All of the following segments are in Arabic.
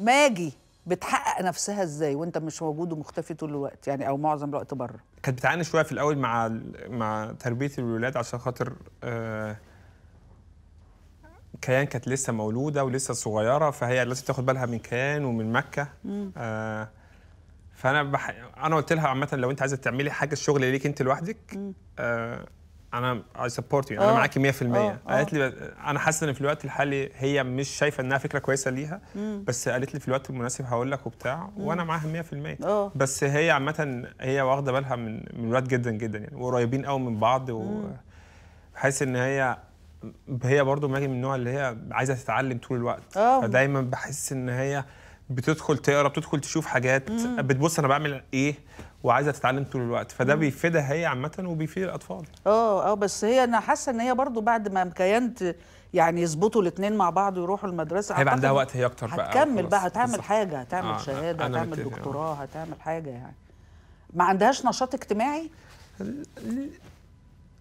ماجي بتحقق نفسها ازاي وانت مش موجود ومختفي طول الوقت يعني او معظم الوقت بره كانت بتعاني شويه في الاول مع مع تربيه الولاد عشان خاطر آه، كيان كانت لسه مولوده ولسه صغيره فهي لازم تاخد بالها من كيان ومن مكه آه، فانا بح... انا قلت لها عامه لو انت عايزه تعملي حاجه الشغل ليك انت لوحدك انا اي سبورت يو انا آه. معاكي 100% آه، آه. قالت لي انا حاسه ان في الوقت الحالي هي مش شايفه انها فكره كويسه ليها مم. بس قالت لي في الوقت المناسب هقول لك وبتاع وانا معاها 100% بس هي عامه هي واخده بالها من من الولاد جدا جدا يعني وقريبين قوي من بعض وحاسس ان هي هي برضو ماجي من النوع اللي هي عايزه تتعلم طول الوقت أوه. فدايما بحس ان هي بتدخل تقرا بتدخل تشوف حاجات مم. بتبص انا بعمل ايه وعايزه تتعلم طول الوقت فده بيفيدها هي عامه وبيفيد الاطفال اه اه بس هي انا حاسه ان هي برضو بعد ما كيانت يعني يظبطوا الاثنين مع بعض ويروحوا المدرسه هيبقى عندها وقت هي اكتر بقى هتكمل بقى هتعمل حاجه هتعمل آه شهاده هتعمل دكتوراه هتعمل حاجه يعني ما عندهاش نشاط اجتماعي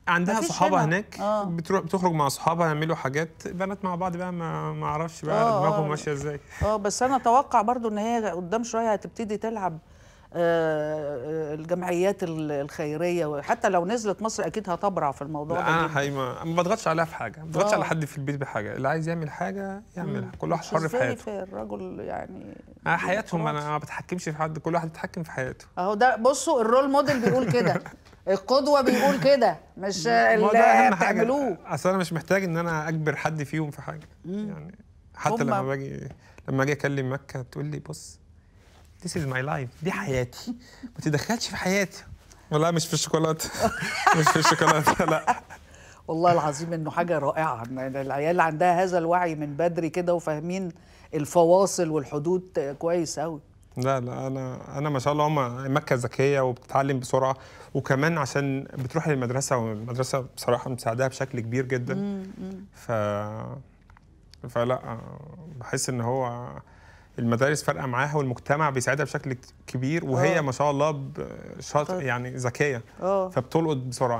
عندها صحابها هناك آه. بتروح بتخرج مع اصحابها يعملوا حاجات بنات مع بعض بقى ما ما اعرفش بقى آه دماغهم آه. ماشيه ازاي اه بس انا اتوقع برضو ان هي قدام شويه هتبتدي تلعب آه، آه، الجمعيات الخيريه وحتى لو نزلت مصر اكيد هتبرع في الموضوع ده انا حي ما بضغطش عليها في حاجه ما بضغطش على آه. حد في البيت بحاجه اللي عايز يعمل حاجه يعملها كل واحد حر في حياته في الرجل يعني اه حياتهم انا ما بتحكمش في حد كل واحد يتحكم في حياته اهو ده بصوا الرول موديل بيقول كده القدوه بيقول كده مش اللي بتعملوه اصل انا مش محتاج ان انا اجبر حد فيهم في حاجه يعني حتى لما باجي لما اجي اكلم مكه تقول لي بص This is my life دي حياتي ما تدخلش في حياتي والله مش في الشوكولاته مش في الشوكولاته لا والله العظيم انه حاجه رائعه العيال عندها هذا الوعي من بدري كده وفاهمين الفواصل والحدود كويس قوي لا لا انا انا ما شاء الله هم مكه ذكيه وبتتعلم بسرعه وكمان عشان بتروح للمدرسه والمدرسه بصراحه مساعدها بشكل كبير جدا ف فلا بحس ان هو المدارس فارقه معاها والمجتمع بيساعدها بشكل كبير وهي أوه. ما شاء الله يعني ذكيه آه. فبتلقط بسرعه